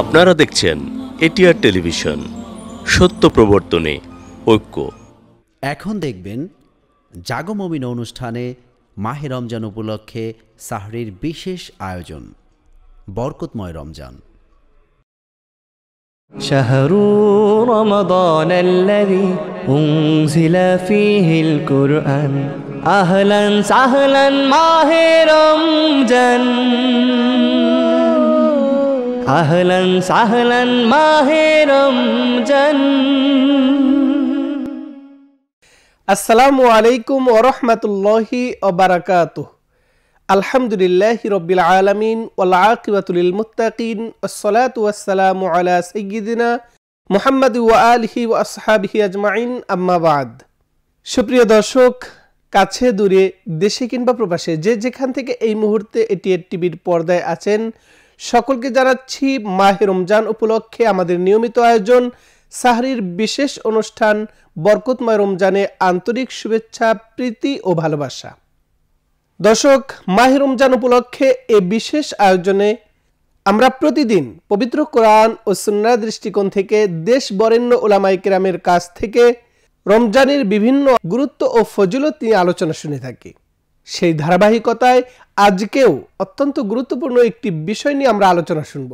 আপনারা দেখছেন ATR television সত্য প্রবর্তনে ঐক্য এখন দেখবেন জাগমমিন অনুষ্ঠানে মাহে রমজান উপলক্ষে সাহরির বিশেষ আয়োজন বরকতময় রমজান شهر رمضان الذي أنزل فيه القرآن أهلا سهلا ماه رمضان আহলন সাহলন মাহেরম জন আসসালামু আলাইকুম ওরহমতুল্লাহি ওবরাকাত আলহামদুলিল্লাহ রবিল আলমিন ওলাকিবাতুল মুতাকিন ওসলাত ওয়াসালাম আলা সঈদিনা মোহাম্মদ ওয়ালহি ও আসহাবিহি আজমাইন আম্মাবাদ সুপ্রিয় দর্শক কাছে দূরে দেশে কিংবা প্রবাসে যে যেখান থেকে এই মুহূর্তে এটিএর টিভির পর্দায় আছেন সকলকে জানাচ্ছি মাহে রমজান উপলক্ষে আমাদের নিয়মিত আয়োজন সাহরির বিশেষ অনুষ্ঠান বরকতময় রমজানে আন্তরিক শুভেচ্ছা প্রীতি ও ভালোবাসা দর্শক মাহে রমজান উপলক্ষে এ বিশেষ আয়োজনে আমরা প্রতিদিন পবিত্র কোরআন ও সুন্না দৃষ্টিকোণ থেকে দেশ বরেণ্য ওলামাইকেরামের কাছ থেকে রমজানের বিভিন্ন গুরুত্ব ও ফজিলত নিয়ে আলোচনা শুনে থাকি সেই ধারাবাহিকতায় আজকেও অত্যন্ত গুরুত্বপূর্ণ একটি বিষয় নিয়ে আমরা আলোচনা শুনব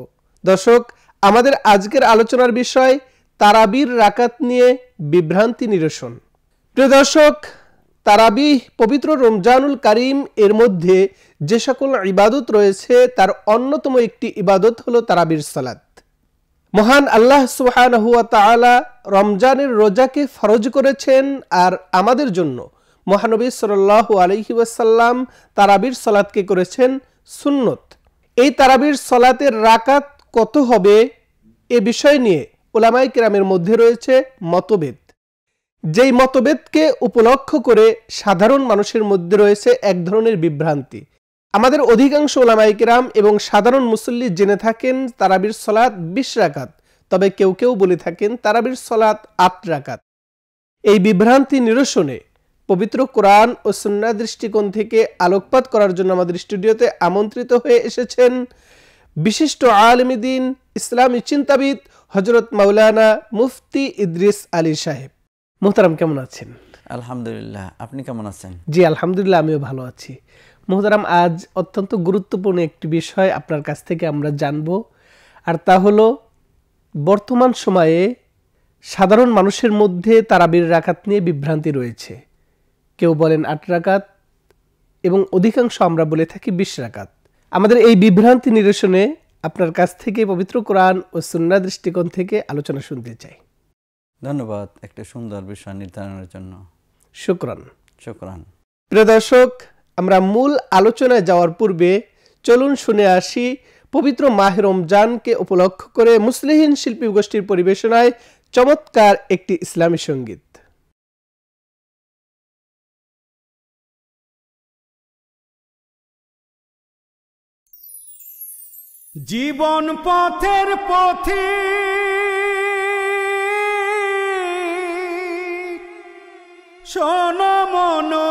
দর্শক আমাদের আজকের আলোচনার বিষয় তারাবির রাকাত নিয়ে বিভ্রান্তি নিরসন প্রিয় দর্শক তারাবি পবিত্র রমজানুল করিম এর মধ্যে যে সকল ইবাদত রয়েছে তার অন্যতম একটি ইবাদত হলো তারাবির সালাত মহান আল্লাহ সুহান হুয়া তালা রমজানের রোজাকে ফরজ করেছেন আর আমাদের জন্য মহানবী সাল্লাহ আলহি ওয়াসাল্লাম তারাবির সলাদকে করেছেন সুন্নত এই তারাবির সলাতের রাকাত কত হবে এ বিষয় নিয়ে ওলামাই কিরামের মধ্যে রয়েছে মতভেদ যেই মতভেদকে উপলক্ষ করে সাধারণ মানুষের মধ্যে রয়েছে এক ধরনের বিভ্রান্তি আমাদের অধিকাংশ ওলামাইকেরাম এবং সাধারণ মুসল্লি জেনে থাকেন তারাবির সলাদ বিশ রাকাত তবে কেউ কেউ বলে থাকেন তারাবির সলাদ আট রাকাত এই বিভ্রান্তি নিরসনে পবিত্র কোরআন ও সুন্না দৃষ্টিকোণ থেকে আলোকপাত করার জন্য আমাদের স্টুডিওতে আমন্ত্রিত হয়ে এসেছেন বিশিষ্ট আলমদিন ইসলামী চিন্তাবিদ হজরত মাওলানা মুফতি ইদ্রিস আলী সাহেব মোহতারাম কেমন আছেন আলহামদুলিল্লাহ আপনি কেমন আছেন জি আলহামদুলিল্লাহ আমিও ভালো আছি মোহতারাম আজ অত্যন্ত গুরুত্বপূর্ণ একটি বিষয় আপনার কাছ থেকে আমরা জানব আর তা হলো বর্তমান সময়ে সাধারণ মানুষের মধ্যে তারাবির রাখাত নিয়ে বিভ্রান্তি রয়েছে কেউ বলেন আট রাকাত এবং অধিকাংশ আমরা বলে থাকি বিশ রাকাত আমাদের এই বিভ্রান্তি নিরসনে আপনার কাছ থেকে পবিত্র কোরআন ও সুন্না দৃষ্টিকোণ থেকে আলোচনা শুনতে চাই ধন্যবাদ একটা সুন্দর বিষয় নির্ধারণের জন্য শুক্রান শুক্রান প্রিয় দর্শক আমরা মূল আলোচনায় যাওয়ার পূর্বে চলুন শুনে আসি পবিত্র মাহের রমজানকে উপলক্ষ করে মুসলিহীন শিল্পী গোষ্ঠীর পরিবেশনায় চমৎকার একটি ইসলামী সঙ্গীত জীবন পথের পথে শোনো মনো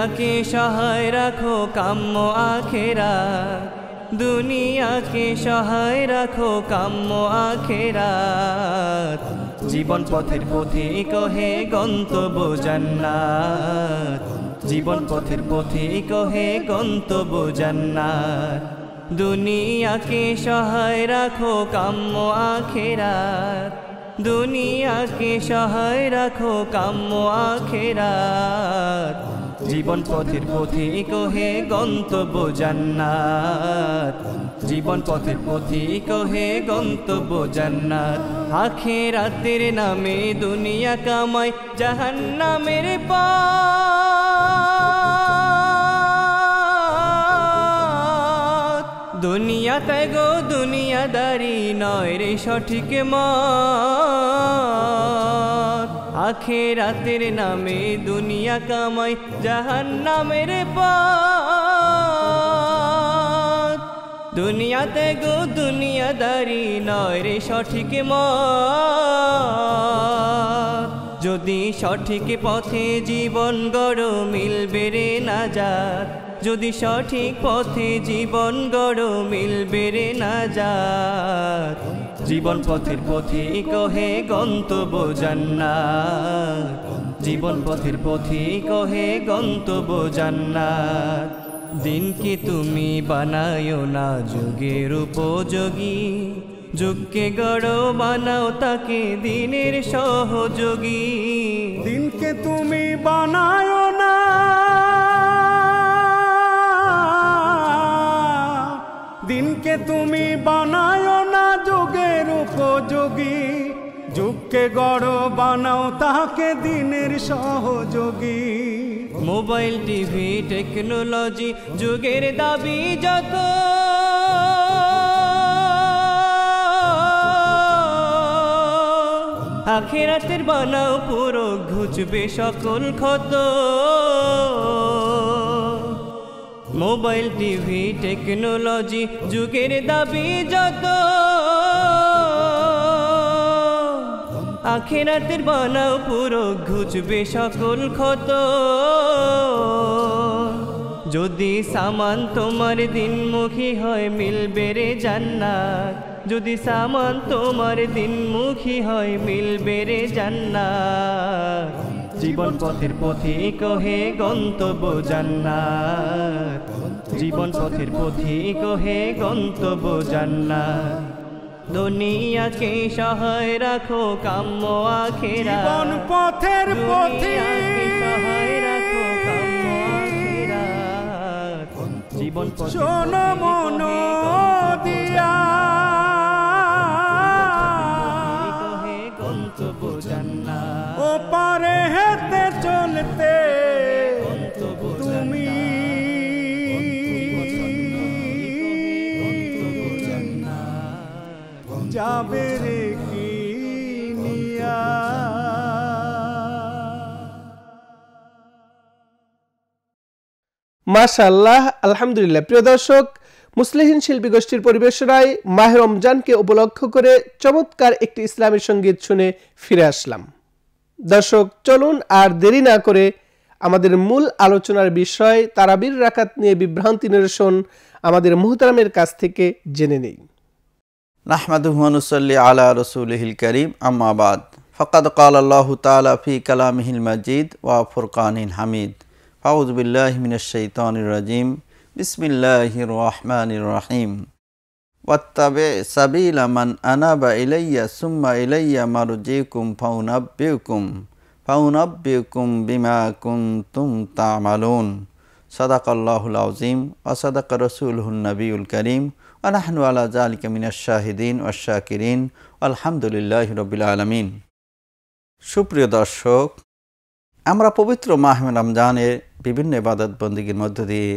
দুনিয়াকে সহায় রাখো কাম্য আখেরা দুনিয়াকে সহায় রাখো কাম্য আখেরা জীবন পথের পথে কহে গন্তব্য জান্না জীবন পথের পথে কহে গন্তব্য জান্নাত দুনিয়াকে সহায় রাখো কাম্য আখেরাত দুনিয়াকে সহায় রাখো কাম্য আখেরা জীবন পথের পথিক হে গন্তব্য জান্নাত জীবন পথের পথিক হে গন্তব্য জান্নাত আখে রাতের নামে দুনিয়া কামাই জাহান্নামের পা দুনিয়া তাই গো দুনিয়াদারি নয় রে সঠিক মা আখেরাতের নামে দুনিয়া কামাই জাহান নামের পথ দুনিয়াতে গো দুনিয়াদারি নয় রে সঠিক ম যদি সঠিক পথে জীবন গড় মিলবে রে না যাক যদি সঠিক পথে জীবন গড় মিলবে রে না যাক জীবন পথের পথিক হে গন্তব জান্না জীবন পথের পথিক হে জান্না দিন দিনকে তুমি বানায় না যুগের উপযোগী যুগকে গড় বানাও তাকে দিনের সহযোগী দিনকে তুমি বানায় না দিনকে তুমি বানায় উপযোগী যুগকে গড় বানাও তাকে দিনের সহযোগী মোবাইল টিভি টেকনোলজি যুগের দাবি যত আখেরাতের বানাও পুরো ঘুচবে সকল ক্ষত মোবাইল টিভি টেকনোলজি যুগের দাবি যত আখেরাতের বানাও পুরো ঘুচবে সকল ক্ষত যদি সামান তোমার দিনমুখী হয় মিলবে রে জান্নাত যদি সামান তোমার দিনমুখী হয় মিলবে রে জান্নাত জীবন পথের পথিক কহে গন্তব্য জান্নাত জীবন পথের পথিক কহে গন্তব্য জান্নাত দুনিয়াকে সহায় রাখো কাম্য আখেরা জীবন পথের পথে সহায় রাখো কাম্য আখেরা জীবন শোনো মনো যাবে রে মাশাল্লাহ আলহামদুলিল্লাহ প্রিয় দর্শক মুসলিহীন শিল্পী গোষ্ঠীর পরিবেশনায় মাহ রমজানকে উপলক্ষ করে চমৎকার একটি ইসলামী সঙ্গীত শুনে ফিরে আসলাম দর্শক চলুন আর দেরি না করে আমাদের মূল আলোচনার বিষয় তারাবির রাকাত নিয়ে বিভ্রান্তি নিরসন আমাদের মুহতারামের কাছ থেকে জেনে নেই نحمده ونصلي على رسوله الكريم أما بعد فقد قال الله تعالى في كلامه المجيد وفرقان حميد أعوذ بالله من الشيطان الرجيم بسم الله الرحمن الرحيم واتبع سبيل من أناب إلي ثم إلي مرجيكم فأنبئكم فأنبئكم بما كنتم تعملون صدق الله العظيم وصدق رسوله النبي الكريم আনাহনু আলা জালিকা মিনা শাহিদিন ওয়াশাকিরিন আলহামদুলিল্লাহ রবিল আলমিন সুপ্রিয় দর্শক আমরা পবিত্র মাহম রমজানে বিভিন্ন ইবাদত বন্দীগীর মধ্য দিয়ে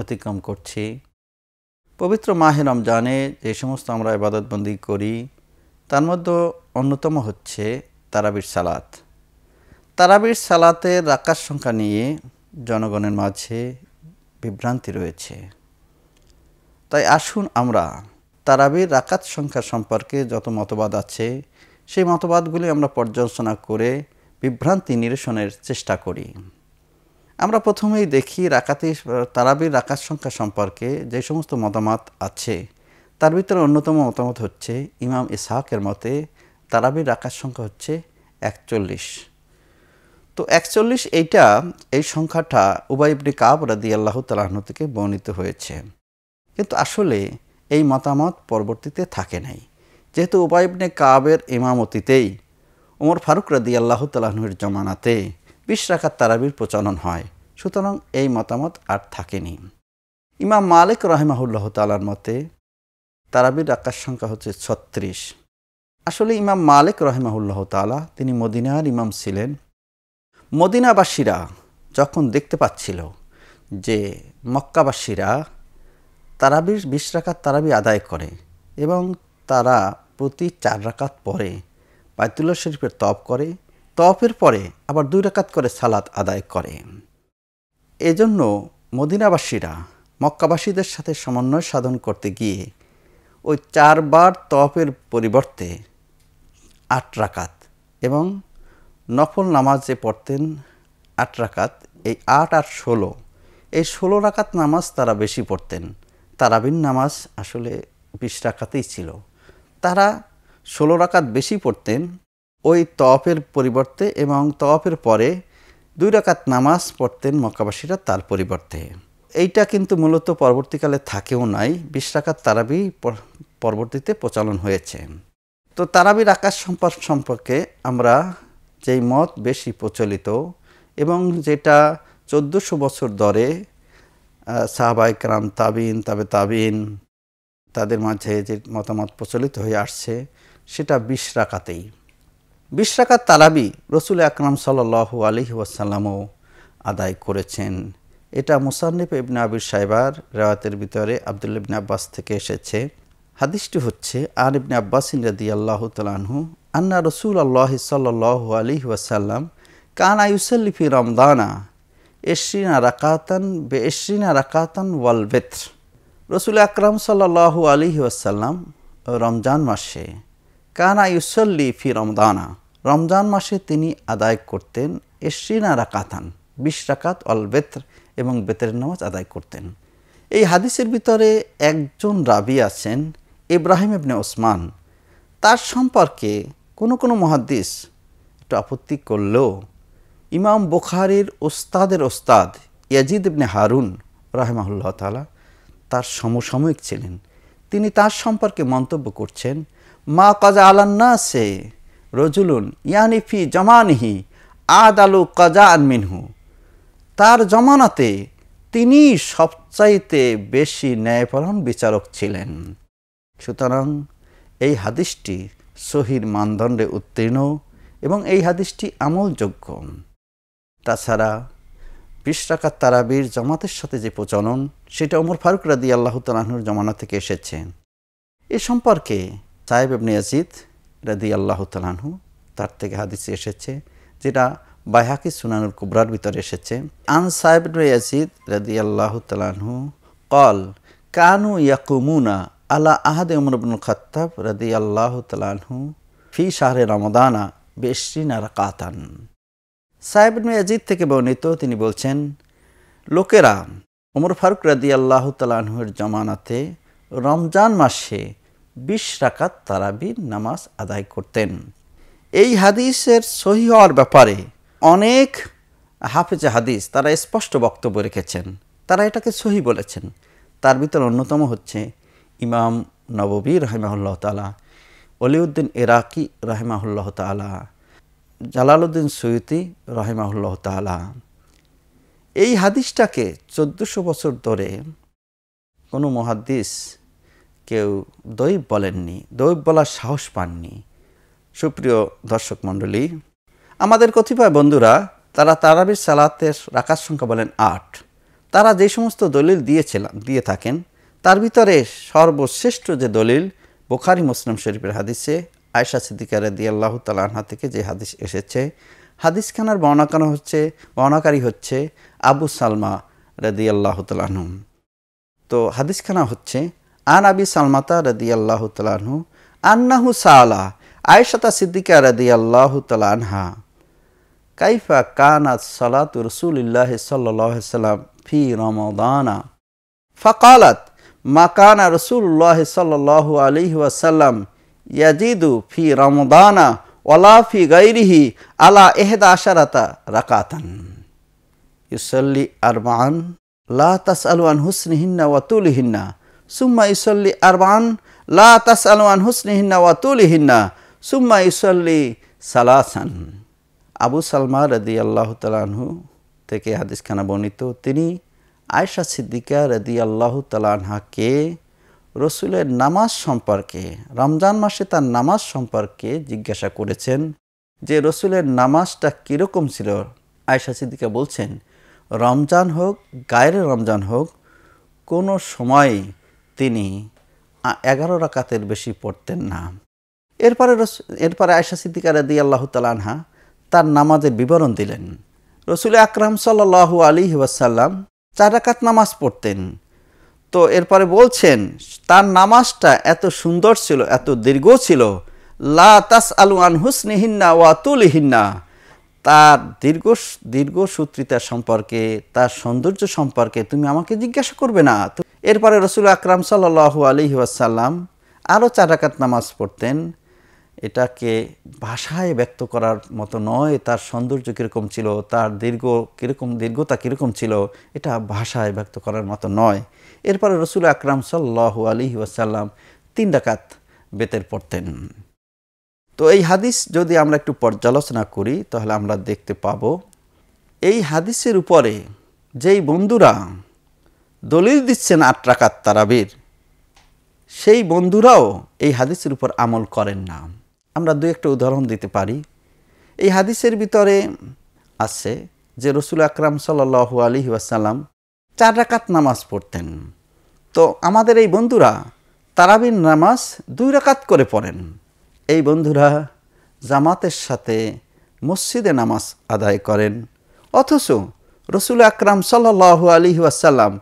অতিক্রম করছি পবিত্র মাহে রমজানে যে সমস্ত আমরা ইবাদত বন্দী করি তার মধ্যে অন্যতম হচ্ছে তারাবির সালাত তারাবির সালাতের রাকার সংখ্যা নিয়ে জনগণের মাঝে বিভ্রান্তি রয়েছে তাই আসুন আমরা তারাবির রাকাত সংখ্যা সম্পর্কে যত মতবাদ আছে সেই মতবাদগুলি আমরা পর্যালোচনা করে বিভ্রান্তি নিরসনের চেষ্টা করি আমরা প্রথমেই দেখি রাকাতি তারাবির রাকাত সংখ্যা সম্পর্কে যে সমস্ত মতামত আছে তার ভিতরে অন্যতম মতামত হচ্ছে ইমাম ইসাহাকের মতে তারাবির রাকাত সংখ্যা হচ্ছে একচল্লিশ তো একচল্লিশ এইটা এই সংখ্যাটা উবাইবনি কাব রাদি আল্লাহ তালাহন থেকে বর্ণিত হয়েছে কিন্তু আসলে এই মতামত পরবর্তীতে থাকে নাই যেহেতু উবাইবনে কাবের ইমামতিতেই ওমর ফারুক রাদি আল্লাহ তালাহুর জমানাতে বিশ রাখার তারাবির প্রচলন হয় সুতরাং এই মতামত আর থাকেনি ইমাম মালিক রহেমাহুল্লাহ তালার মতে তারাবির আকার সংখ্যা হচ্ছে ছত্রিশ আসলে ইমাম মালিক রহেমাহুল্লাহ তালা তিনি মদিনার ইমাম ছিলেন মদিনাবাসীরা যখন দেখতে পাচ্ছিল যে মক্কাবাসীরা তারাবির বিশ রাকাত তারাবি আদায় করে এবং তারা প্রতি চার রাকাত পরে বায়তুল্লা শরীফের তপ করে তপের পরে আবার দুই রাকাত করে সালাত আদায় করে এজন্য মদিনাবাসীরা মক্কাবাসীদের সাথে সমন্বয় সাধন করতে গিয়ে ওই চারবার তপের পরিবর্তে আট রাকাত এবং নফল নামাজে পড়তেন আট রাকাত এই আট আর ষোলো এই ষোলো রাকাত নামাজ তারা বেশি পড়তেন তারাবিন নামাজ আসলে বিশ রাখাতেই ছিল তারা ষোলো রাকাত বেশি পড়তেন ওই তপের পরিবর্তে এবং তপের পরে দুই রাকাত নামাজ পড়তেন মক্কাবাসীরা তার পরিবর্তে এইটা কিন্তু মূলত পরবর্তীকালে থাকেও নাই বিশ রাকাত তারাবি পরবর্তীতে প্রচলন হয়েছে তো তারাবির আকাশ সম্পর্ক সম্পর্কে আমরা যেই মত বেশি প্রচলিত এবং যেটা চোদ্দোশো বছর ধরে সাহাবাইকরাম তাবিন তবে তাবিন তাদের মাঝে যে মতামত প্রচলিত হয়ে আসছে সেটা বিশ্রাকাতেই বিশ্রাকাত তালাবি রসুল আকরাম সাল আলহি ওয়াসাল্লামও আদায় করেছেন এটা মুসান্নিফ ইবনে আবির সাহেবার রেওয়াতের ভিতরে আবদুল ইবনে আব্বাস থেকে এসেছে হাদিসটি হচ্ছে আর ইবনে আব্বাস রাদি আল্লাহ তালাহু আন্না রসুল আল্লাহ সাল্লাহ আলহি ওয়াসাল্লাম কানা ইউসল্লিফি রমদানা এশরিনা রাকাতান বে এশরিনা রাকাতান ওয়াল বেত্র রসুল আকরাম সাল্লাহু আলী ওয়াসাল্লাম রমজান মাসে কানা ইউসল্লি ফি রমদানা রমজান মাসে তিনি আদায় করতেন এশরিনা রাকাতান বিশ রাকাত অল বেত্র এবং বেতের নামাজ আদায় করতেন এই হাদিসের ভিতরে একজন রাবি আছেন ইব্রাহিম ইবনে ওসমান তার সম্পর্কে কোনো কোনো মহাদিস একটু আপত্তি করলেও ইমাম বোখারির ওস্তাদের ওস্তাদ ইয়াজিদ ইবনে হারুন রাহেমাহুল্লাহ তালা তার সমসাময়িক ছিলেন তিনি তার সম্পর্কে মন্তব্য করছেন মা কাজা আলান্না সে রজুলুন ইয়ানিফি জমানহি আদ আলু কাজা আনমিনহু তার জমানাতে তিনি সবচাইতে বেশি ন্যায়পরায়ণ বিচারক ছিলেন সুতরাং এই হাদিসটি সহির মানদণ্ডে উত্তীর্ণ এবং এই হাদিসটি আমলযোগ্য তাছাড়া বিশ টাকার তারাবির জামাতের সাথে যে প্রচলন সেটা ওমর ফারুক রাদি আল্লাহ তালাহুর জমানা থেকে এসেছে এ সম্পর্কে সাহেব এবনে আজিদ রাদি আল্লাহ তালাহু তার থেকে হাদিস এসেছে যেটা বাইহাকি সুনানুর কুবরার ভিতরে এসেছে আন সাহেব ইয়াজিদ রাদি আল্লাহ তালাহু কল কানু ইয়াকুমুনা আলা আহাদে উমর আব্দুল খত্তাব রাদি আল্লাহ তালাহু ফি শাহরে রমদানা বেশরিনা কাতান সাহেব মেয়াজিদ থেকে বর্ণিত তিনি বলছেন লোকেরা উমর ফারুক রাদি আল্লাহ তালাহুর জমানাতে রমজান মাসে বিশ রাকাত তারাবির নামাজ আদায় করতেন এই হাদিসের সহি হওয়ার ব্যাপারে অনেক হাফেজ হাদিস তারা স্পষ্ট বক্তব্য রেখেছেন তারা এটাকে সহি বলেছেন তার ভিতরে অন্যতম হচ্ছে ইমাম নববী রাহেমাহুল্লাহ তালা অলিউদ্দিন এরাকি রাহেমাহুল্লাহ তালা জালালউদ্দিন সৈয়দি রহেমাহুল্লাহ তালা এই হাদিসটাকে চোদ্দোশো বছর ধরে কোনো মহাদিস কেউ দৈব বলেননি দৈব বলার সাহস পাননি সুপ্রিয় দর্শক মণ্ডলী আমাদের কথিপায় বন্ধুরা তারা তারাবির সালাতের রাকার সংখ্যা বলেন আট তারা যে সমস্ত দলিল দিয়েছিলাম দিয়ে থাকেন তার ভিতরে সর্বশ্রেষ্ঠ যে দলিল বোখারি মুসলিম শরীফের হাদিসে আয়সা সিদ্দিকা রদি আল্লাহ তালাহা থেকে যে হাদিস এসেছে হাদিস খানার বর্ণাকার হচ্ছে বর্ণাকারী হচ্ছে আবু সালমা রদি আল্লাহ তালাহু তো হাদিস খানা হচ্ছে আন আবি সালমাতা রদি আল্লাহ তালাহু আন্নাহু সালা আয়সাতা সিদ্দিকা রদি আল্লাহ তালাহা কাইফা কানাত সালাত রসুলিল্লাহ সাল্লাম ফি রমদানা ফকালাত মা কানা রসুল্লাহ সাল্লাহ আলহি ওয়াসাল্লাম ইয়াজিদু ফি রমদানা ওলা ফি গাইরিহি আলা এহদা আশারাতা রাকাতান ইউসল্লি আরবান লা তাস আলওয়ান হুসনিহিন্না হিন্না সুম্মা ইসল্লি আরবান লা তাস আলওয়ান হুসনিহিন্না হিন্না সুম্মা ইসল্লি সালাসান আবু সালমা রদি আল্লাহ তালাহু থেকে হাদিস খানা বর্ণিত তিনি আয়সা সিদ্দিকা রদি আল্লাহ তালাহাকে রসুলের নামাজ সম্পর্কে রমজান মাসে তার নামাজ সম্পর্কে জিজ্ঞাসা করেছেন যে রসুলের নামাজটা কীরকম ছিল আয়সা সিদ্দিকা বলছেন রমজান হোক গায়ের রমজান হোক কোনো সময় তিনি এগারো রাকাতের বেশি পড়তেন না এরপরে এরপরে আয়সা সিদ্দিকা রাদি আল্লাহ তালহা তার নামাজের বিবরণ দিলেন রসুল আকরাম সাল্লাহ আলী ওয়াসাল্লাম চার রাকাত নামাজ পড়তেন তো এরপরে বলছেন তার নামাজটা এত সুন্দর ছিল এত দীর্ঘ ছিল লা তাস আলু আন হুসনিহিন্না ওয়াতুলহিন্না তার দীর্ঘ দীর্ঘ সূত্রিতা সম্পর্কে তার সৌন্দর্য সম্পর্কে তুমি আমাকে জিজ্ঞাসা করবে না এরপরে রসুল আকরাম সাল্লাহ আলহি আসাল্লাম আরও চারাকাত নামাজ পড়তেন এটাকে ভাষায় ব্যক্ত করার মতো নয় তার সৌন্দর্য কীরকম ছিল তার দীর্ঘ কীরকম দীর্ঘতা কীরকম ছিল এটা ভাষায় ব্যক্ত করার মতো নয় এরপরে রসুল আকরাম সাল্লাহ আলী ওয়াসাল্লাম তিন ডাকাত বেতের পড়তেন তো এই হাদিস যদি আমরা একটু পর্যালোচনা করি তাহলে আমরা দেখতে পাব এই হাদিসের উপরে যেই বন্ধুরা দলিল দিচ্ছেন আট রাকাত তারাবির সেই বন্ধুরাও এই হাদিসের উপর আমল করেন না আমরা দু একটা উদাহরণ দিতে পারি এই হাদিসের ভিতরে আছে যে রসুল আকরাম সাল আলি ওয়াসাল্লাম চার রাকাত নামাজ পড়তেন তো আমাদের এই বন্ধুরা তারাবিন নামাজ দুই রাকাত করে পড়েন এই বন্ধুরা জামাতের সাথে মসজিদে নামাজ আদায় করেন অথচ রসুল আকরাম সাল আলি ওয়াসাল্লাম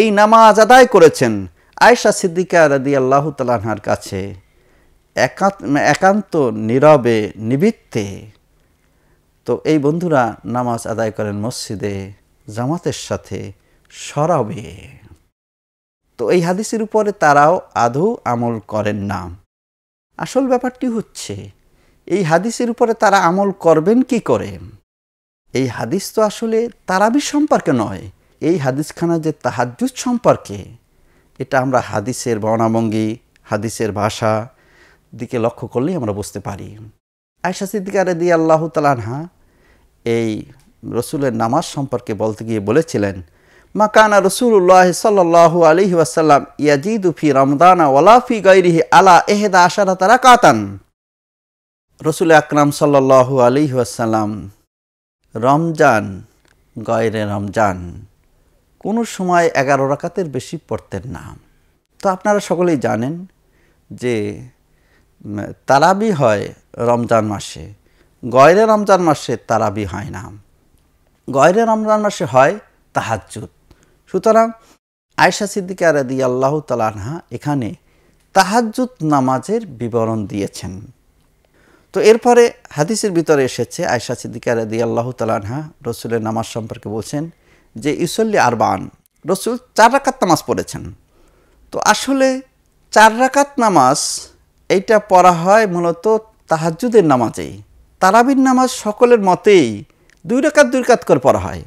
এই নামাজ আদায় করেছেন আয়সা সিদ্দিকা রাদি আল্লাহ তালাহার কাছে একান্ত নীরবে নিবৃত্তে তো এই বন্ধুরা নামাজ আদায় করেন মসজিদে জামাতের সাথে সরাবে তো এই হাদিসের উপরে তারাও আধু আমল করেন না আসল ব্যাপারটি হচ্ছে এই হাদিসের উপরে তারা আমল করবেন কি করে এই হাদিস তো আসলে তারাবি সম্পর্কে নয় এই হাদিসখানা যে তাহাজুদ সম্পর্কে এটা আমরা হাদিসের বর্ণাভঙ্গি হাদিসের ভাষা দিকে লক্ষ্য করলেই আমরা বুঝতে পারি আয়সা সিদ্দিকারে দিয়ে আল্লাহ তালানহা এই রসুলের নামাজ সম্পর্কে বলতে গিয়ে বলেছিলেন মা কানা রসুল্লাহ সাল্লাহ আলহি আসাল্লাম ইয়াজিদুফি রমদানা ওলাফি গৈরিহি আলা এহেদা আশারা তারা কাতান রসুল আকরাম সাল্লাহ আলহি আসাল্লাম রমজান গয়রে রমজান কোনো সময় এগারো রাকাতের বেশি পড়তেন না তো আপনারা সকলেই জানেন যে তারাবি হয় রমজান মাসে গয়রে রমজান মাসে তারাবি হয় না গয়রে রমজান মাসে হয় তাহাজ্জুদ সুতরাং আয়সা সিদ্দিকা রাদি আল্লাহ তালানহা এখানে তাহাজ্জুদ নামাজের বিবরণ দিয়েছেন তো এরপরে হাদিসের ভিতরে এসেছে আয়সা সিদ্দিকা রাদি আল্লাহ তালানহা রসুলের নামাজ সম্পর্কে বলছেন যে ইউসল্লি আরবান রসুল চার রাকাত নামাজ পড়েছেন তো আসলে চার রাকাত নামাজ এইটা পড়া হয় মূলত তাহাজুদের নামাজেই তারাবির নামাজ সকলের মতেই দুই রেখাত দুই কাত করে পড়া হয়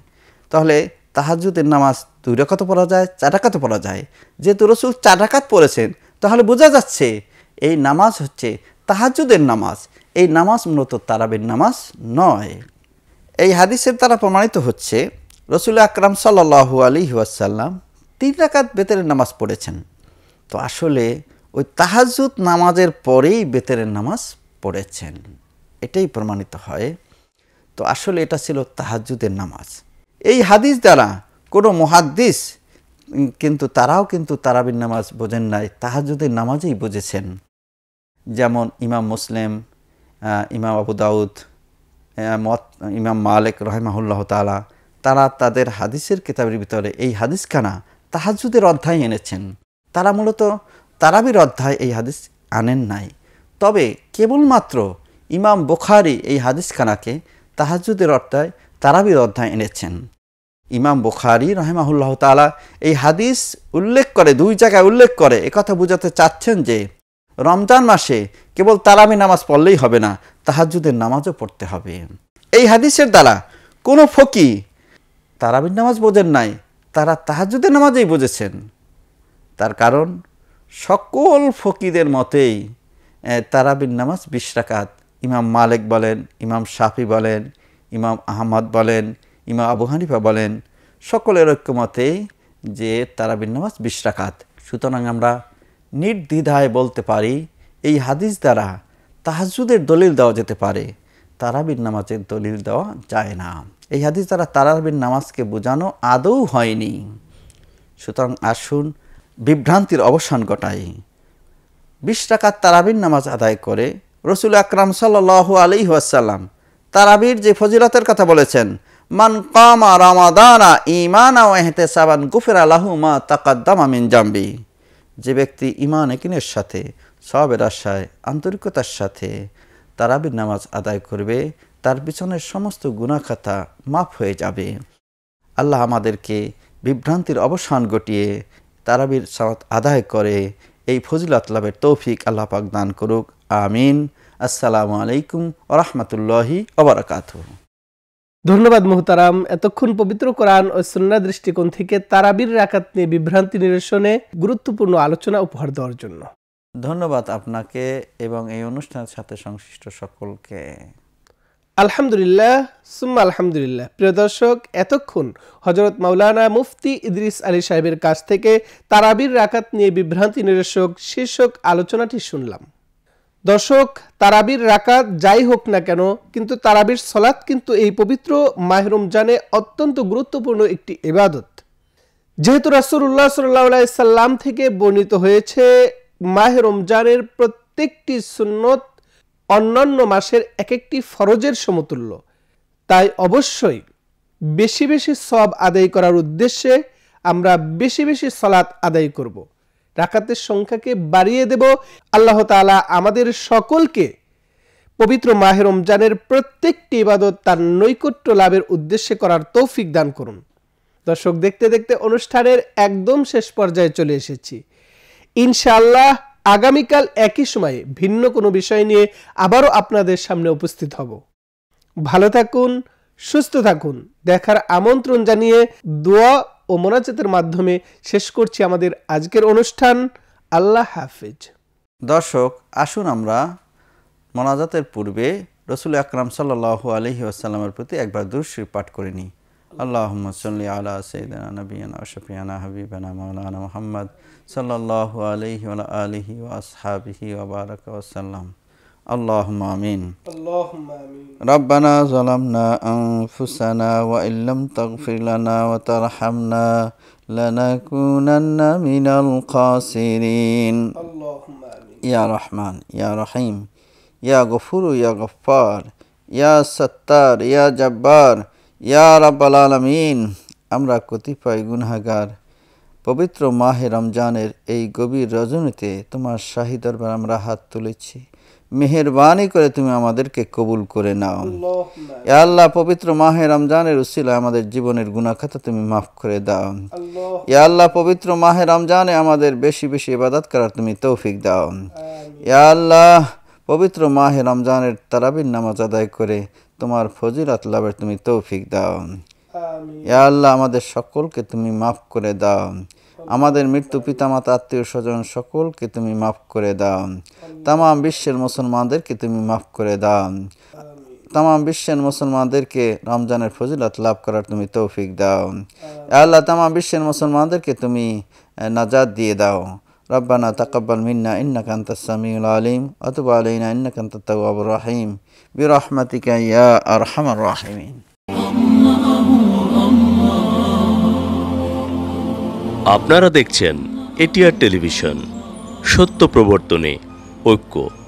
তাহলে তাহাজুদের নামাজ দুই রেখাতে পড়া যায় চার রাকাতও পড়া যায় যেহেতু রসুল চার রাকাত পড়েছেন তাহলে বোঝা যাচ্ছে এই নামাজ হচ্ছে তাহাজুদের নামাজ এই নামাজ মূলত তারাবির নামাজ নয় এই হাদিসের দ্বারা প্রমাণিত হচ্ছে রসুল আকরাম সাল্লু আলি ওয়াসাল্লাম তিন রাকাত বেতের নামাজ পড়েছেন তো আসলে ওই তাহাজুদ নামাজের পরেই বেতেরের নামাজ পড়েছেন এটাই প্রমাণিত হয় তো আসলে এটা ছিল তাহাজুদের নামাজ এই হাদিস দ্বারা কোনো মহাদ্দিস কিন্তু তারাও কিন্তু তারাবির নামাজ বোঝেন নাই তাহাজুদের নামাজেই বুঝেছেন যেমন ইমাম মুসলিম ইমাম আবু দাউদ মত ইমাম মালিক রহেমাহুল্লাহ তালা তারা তাদের হাদিসের কিতাবের ভিতরে এই হাদিসখানা তাহাজুদের অধ্যায় এনেছেন তারা মূলত তারাবির অধ্যায় এই হাদিস আনেন নাই তবে কেবলমাত্র ইমাম বোখারি এই হাদিসখানাকে তাহাজুদের অর্থায় তারাবির অধ্যায় এনেছেন ইমাম বোখারি রহেমাহুল্লাহ তালা এই হাদিস উল্লেখ করে দুই জায়গায় উল্লেখ করে একথা বোঝাতে চাচ্ছেন যে রমজান মাসে কেবল তারাবি নামাজ পড়লেই হবে না তাহাজুদের নামাজও পড়তে হবে এই হাদিসের দ্বারা কোনো ফকি তারাবির নামাজ বোঝেন নাই তারা তাহাজুদের নামাজেই বুঝেছেন তার কারণ সকল ফকিদের মতেই তারাবির নামাজ বিশ ইমাম মালিক বলেন ইমাম শাফি বলেন ইমাম আহমদ বলেন ইমাম আবু হানিফা বলেন সকলের ঐক্যমতেই যে তারাবির নামাজ বিশ সুতরাং আমরা নির্দ্বিধায় বলতে পারি এই হাদিস দ্বারা তাহাজুদের দলিল দেওয়া যেতে পারে তারাবির নামাজের দলিল দেওয়া যায় না এই হাদিস দ্বারা তারাবির নামাজকে বোঝানো আদৌ হয়নি সুতরাং আসুন বিভ্রান্তির অবসান ঘটায় বিশ টাকার তারাবির নামাজ আদায় করে রসুল আকরাম সাল্লাহ আলি ওয়াসাল্লাম তারাবির যে ফজিলতের কথা বলেছেন মান কামা রামাদানা ইমানা ও এহতে সাবান গুফের আলাহু মা তাকাদ্দামা মিন জাম্বি যে ব্যক্তি ইমান একিনের সাথে সবের আশায় আন্তরিকতার সাথে তারাবির নামাজ আদায় করবে তার পিছনের সমস্ত গুণাখাতা মাফ হয়ে যাবে আল্লাহ আমাদেরকে বিভ্রান্তির অবসান ঘটিয়ে তারাবির সালাত আদায় করে এই ফজিলত লাভের তৌফিক আল্লাহ পাক দান করুক আমিন আসসালামু আলাইকুম ওরহমতুল্লাহি অবরাকাত ধন্যবাদ মোহতারাম এতক্ষণ পবিত্র কোরআন ও সন্না দৃষ্টিকোণ থেকে তারাবির রাকাত নিয়ে বিভ্রান্তি নিরসনে গুরুত্বপূর্ণ আলোচনা উপহার দেওয়ার জন্য ধন্যবাদ আপনাকে এবং এই অনুষ্ঠানের সাথে সংশ্লিষ্ট সকলকে আলহামদুলিল্লাহ সুম্মা আলহামদুলিল্লাহ প্রিয় দর্শক এতক্ষণ হজরত মাওলানা মুফতি ইদ্রিস আলী সাহেবের কাছ থেকে তারাবির রাকাত নিয়ে বিভ্রান্তি নিরসক শীর্ষক আলোচনাটি শুনলাম দর্শক তারাবির রাকাত যাই হোক না কেন কিন্তু তারাবির সলাৎ কিন্তু এই পবিত্র মাহরমজানে অত্যন্ত গুরুত্বপূর্ণ একটি এবাদত যেহেতু রাসুল্লাহ সাল্লাহ সাল্লাম থেকে বর্ণিত হয়েছে মাহে রমজানের প্রত্যেকটি সুন্নত অন্যান্য মাসের এক একটি ফরজের সমতুল্য তাই অবশ্যই বেশি বেশি সব আদায় করার উদ্দেশ্যে আমরা বেশি বেশি সলাৎ আদায় করব। রাকাতের সংখ্যাকে বাড়িয়ে দেব আল্লাহ তালা আমাদের সকলকে পবিত্র মাহের রমজানের প্রত্যেকটি ইবাদত তার নৈকট্য লাভের উদ্দেশ্যে করার তৌফিক দান করুন দর্শক দেখতে দেখতে অনুষ্ঠানের একদম শেষ পর্যায়ে চলে এসেছি ইনশাআল্লাহ আগামীকাল একই সময়ে ভিন্ন কোনো বিষয় নিয়ে আবারও আপনাদের সামনে উপস্থিত হব ভালো থাকুন সুস্থ থাকুন দেখার আমন্ত্রণ জানিয়ে দোয়া ও মোনাজাতের মাধ্যমে শেষ করছি আমাদের আজকের অনুষ্ঠান আল্লাহ হাফিজ দর্শক আসুন আমরা মোনাজাতের পূর্বে রসুল আকরাম সাল্লাহ আলহি আসাল্লামের প্রতি একবার দুশ্রী পাঠ করে নিই اللهم صل على سيدنا نبينا وشفيعنا حبيبنا مولانا محمد صلى الله عليه وعلى آله وأصحابه وبارك وسلم اللهم آمين اللهم آمين ربنا ظلمنا أنفسنا وإن لم تغفر لنا وترحمنا لنكونن من الخاسرين اللهم آمين يا رحمن يا رحيم يا غفور يا غفار يا ستار يا جبار ইয়া রাব্বাল আলমিন আমরা কতিপয় গুনাগার পবিত্র মাহে রমজানের এই গভীর রজনীতে তোমার শাহী দরবার আমরা হাত তুলেছি মেহরবানি করে তুমি আমাদেরকে কবুল করে নাও আল্লাহ পবিত্র মাহে রমজানের উসিলা আমাদের জীবনের গুণাখাতা তুমি মাফ করে দাও ইয়া আল্লাহ পবিত্র মাহে রমজানে আমাদের বেশি বেশি ইবাদত করার তুমি তৌফিক দাও এ আল্লাহ পবিত্র মাহে রমজানের তারাবিন নামাজ আদায় করে তোমার ফজিলত লাভের তুমি তৌফিক দাও ইয়া আল্লাহ আমাদের সকলকে তুমি মাফ করে দাও আমাদের মৃত্যু পিতামাতা আত্মীয় স্বজন সকলকে তুমি মাফ করে দাও তামাম বিশ্বের মুসলমানদেরকে তুমি মাফ করে দাও তামাম বিশ্বের মুসলমানদেরকে রমজানের ফজিলত লাভ করার তুমি তৌফিক দাও আল্লাহ তাম বিশ্বের মুসলমানদেরকে তুমি নাজাদ দিয়ে দাও রব্বানা تقبل منا انك انت السميع العليم وتب علينا انك انت التواب الرحيم برحمتك يا ارحم الراحمين আপনারা দেখছেন এটিআর টেলিভিশন সত্য প্রবর্তনে ঐক্য